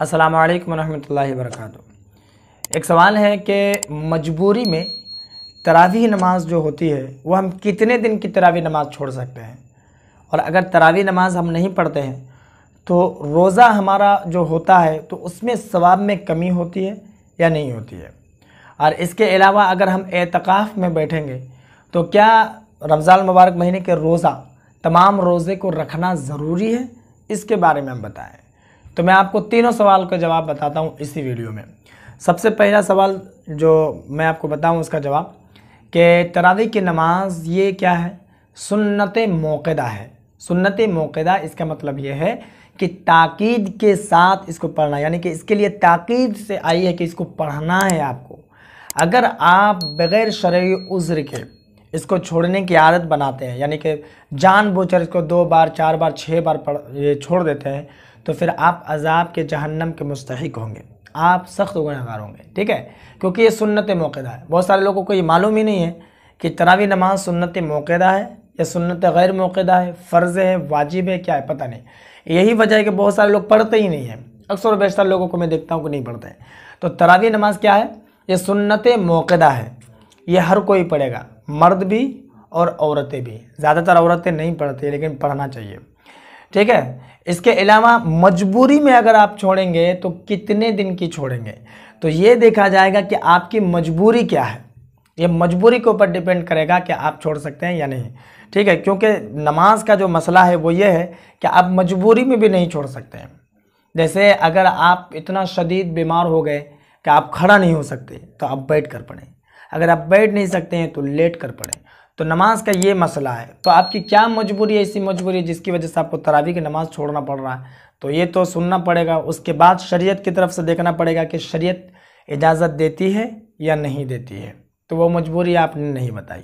अस्सलाम वालेकुम रहमतुल्लाहि वरकत एक सवाल है कि मजबूरी में तरावी नमाज जो होती है वो हम कितने दिन की तरावी नमाज छोड़ सकते हैं और अगर तरावी नमाज हम नहीं पढ़ते हैं तो रोज़ा हमारा जो होता है तो उसमें सवाब में कमी होती है या नहीं होती है और इसके अलावा अगर हम एतकाफ़ में बैठेंगे तो क्या रमज़ान मुबारक महीने के रोज़ा तमाम रोज़े को रखना ज़रूरी है इसके बारे में हम बताएँ तो मैं आपको तीनों सवाल का जवाब बताता हूँ इसी वीडियो में सबसे पहला सवाल जो मैं आपको बताऊँ उसका जवाब कि तरावी की नमाज ये क्या है सुन्नत मौक़दा है सुन्नत मौक़दा इसका मतलब ये है कि ताक़द के साथ इसको पढ़ना यानी कि इसके लिए ताक़ीद से आई है कि इसको पढ़ना है आपको अगर आप बग़ैर शर्य उज़्र के इसको छोड़ने की आदत बनाते हैं यानी कि जानबूझकर इसको दो बार चार बार छः बार पढ़ ये छोड़ देते हैं तो फिर आप अजाब के जहन्नम के मुस्तक होंगे आप सख्त गुनागार होंगे ठीक है क्योंकि ये सुन्नत मौक़ा है बहुत सारे लोगों को ये मालूम ही नहीं है कि तरावी नमाज सुन्नत मौक़ा है या सुन्नत गैर मौक़ा है फ़र्ज़ है वाजिब है क्या है पता नहीं यही वजह है कि बहुत सारे लोग पढ़ते ही नहीं हैं अक्सर बेशतर लोगों को मैं देखता हूँ कि नहीं पढ़ते हैं तो तरावी नमाज़ क्या है ये सुन्नत मौक़ा है ये हर कोई पढ़ेगा मर्द भी और औरतें भी ज़्यादातर औरतें नहीं पढ़ती लेकिन पढ़ना चाहिए ठीक है इसके अलावा मजबूरी में अगर आप छोड़ेंगे तो कितने दिन की छोड़ेंगे तो ये देखा जाएगा कि आपकी मजबूरी क्या है ये मजबूरी के ऊपर डिपेंड करेगा कि आप छोड़ सकते हैं या नहीं ठीक है क्योंकि नमाज का जो मसला है वो ये है कि आप मजबूरी में भी नहीं छोड़ सकते हैं जैसे अगर आप इतना शदीद बीमार हो गए कि आप खड़ा नहीं हो सकते तो आप बैठ कर पड़ें अगर आप बैठ नहीं सकते हैं तो लेट कर पड़ें तो नमाज का ये मसला है तो आपकी क्या मजबूरी है ऐसी मजबूरी है जिसकी वजह से आपको तरावी की नमाज छोड़ना पड़ रहा है तो ये तो सुनना पड़ेगा उसके बाद शरीयत की तरफ से देखना पड़ेगा कि शरीयत इजाज़त देती है या नहीं देती है तो वो मजबूरी आपने नहीं बताई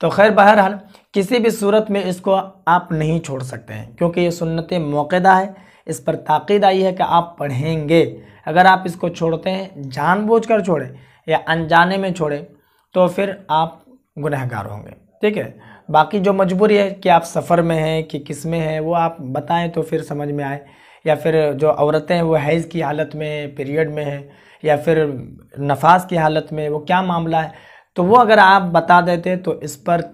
तो खैर बहरहाल किसी भी सूरत में इसको आप नहीं छोड़ सकते हैं क्योंकि ये सुन्नत मौक़दा है इस पर ताक़ीद आई है कि आप पढ़ेंगे अगर आप इसको छोड़ते हैं जानबूझकर छोड़ें या अनजाने में छोड़ें तो फिर आप गुनहगार होंगे ठीक है बाकी जो मजबूरी है कि आप सफ़र में हैं कि किस में है वो आप बताएं तो फिर समझ में आए या फिर जो औरतें हैं वो हैज़ की हालत में पीरियड में हैं या फिर नफास की हालत में वो क्या मामला है तो वो अगर आप बता देते तो इस पर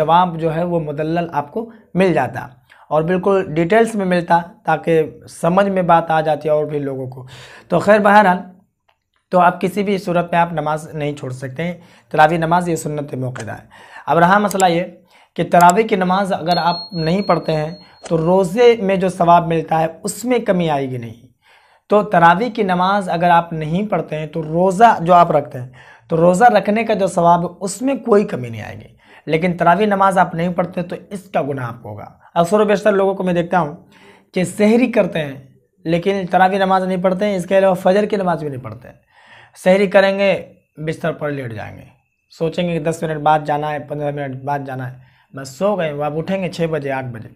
जवाब जो है वो मुदल आपको मिल जाता और बिल्कुल डिटेल्स में मिलता ताकि समझ में बात आ जाती और भी लोगों को तो खैर बहरहाल तो आप किसी भी सूरत में आप नमाज नहीं छोड़ सकते हैं तरावी नमाज ये सुनत मौक़ा है अब रहा मसला ये कि तरावी की नमाज़ अगर आप नहीं पढ़ते हैं तो रोज़े में जो सवाब मिलता है उसमें कमी आएगी नहीं तो तरावी की नमाज़ अगर आप नहीं पढ़ते हैं तो रोज़ा जो आप रखते हैं तो रोज़ा रखने का जो सवाब है उसमें कोई कमी नहीं आएगी लेकिन तरावी नमाज़ आप नहीं पढ़ते तो इसका गुनाह आपको होगा अक्सर बेशतर लोगों को मैं देखता हूँ कि शहरी करते हैं लेकिन तरावी नमाज़ नहीं पढ़ते हैं इसके अलावा फजर की नमाज़ भी नहीं पढ़ते हैं शहरी करेंगे बिस्तर पर लेट जाएंगे सोचेंगे कि दस मिनट बाद जाना है पंद्रह मिनट बाद जाना है बस सो गए वह आप उठेंगे छः बजे आठ बजे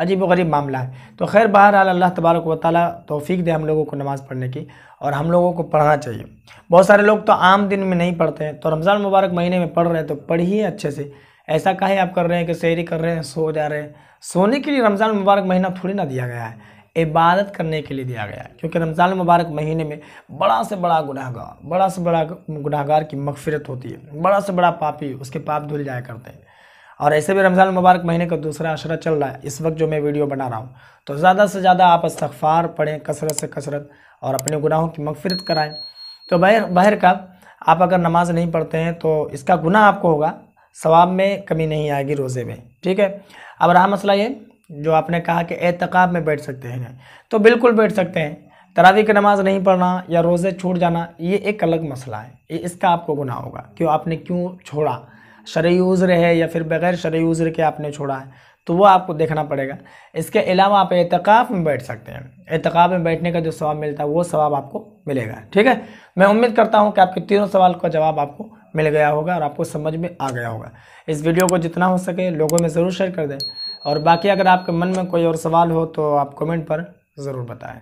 अजीब व गरीब मामला है तो खैर बहरहाल अल्लाह तबारक व ताली तोफ़ी दे हम लोगों को नमाज़ पढ़ने की और हम लोगों को पढ़ना चाहिए बहुत सारे लोग तो आम दिन में नहीं पढ़ते हैं तो रमज़ान मुबारक महीने में पढ़ रहे हैं तो पढ़िए अच्छे से ऐसा काहे आप कर रहे हैं कि शहरी कर रहे हैं सो जा रहे हैं सोने के लिए रमज़ान मुबारक महीना थोड़ी ना दिया गया है इबादत करने के लिए दिया गया है क्योंकि रमज़ान मुबारक महीने में बड़ा से बड़ा गुनाहगार बड़ा से बड़ा गुनाहगार की मगफरत होती है बड़ा से बड़ा पापी उसके पाप धुल जाया करते हैं और ऐसे भी रमज़ान मुबारक महीने का दूसरा अशरा चल रहा है इस वक्त जो मैं वीडियो बना रहा हूँ तो ज़्यादा से ज़्यादा आप इस्तफ़ार पढ़ें कसरत से कसरत और अपने गुनाहों की मगफरत कराएँ तो बहर बहर का आप अगर नमाज़ नहीं पढ़ते हैं तो इसका गुनाह आपको होगा सवाब में कमी नहीं आएगी रोज़े में ठीक है अब रहा मसला ये जो आपने कहा कि एहतकाब में बैठ सकते हैं तो बिल्कुल बैठ सकते हैं तरावी की नमाज़ नहीं पढ़ना या रोज़े छूट जाना ये एक अलग मसला है ये इसका आपको गुना होगा क्यों आपने क्यों छोड़ा शर्य उज़्र है या फिर बग़ैर शर्य उज़्र के आपने छोड़ा है तो वो आपको देखना पड़ेगा इसके अलावा आप एहतकाफ़ में बैठ सकते हैं एहतकाफ़ में बैठने का जो सवाब मिलता है वो सवाब आपको मिलेगा ठीक है मैं उम्मीद करता हूँ कि आपके तीनों सवाल का जवाब आपको मिल गया होगा और आपको समझ में आ गया होगा इस वीडियो को जितना हो सके लोगों में ज़रूर शेयर कर दें और बाकी अगर आपके मन में कोई और सवाल हो तो आप कमेंट पर ज़रूर बताएं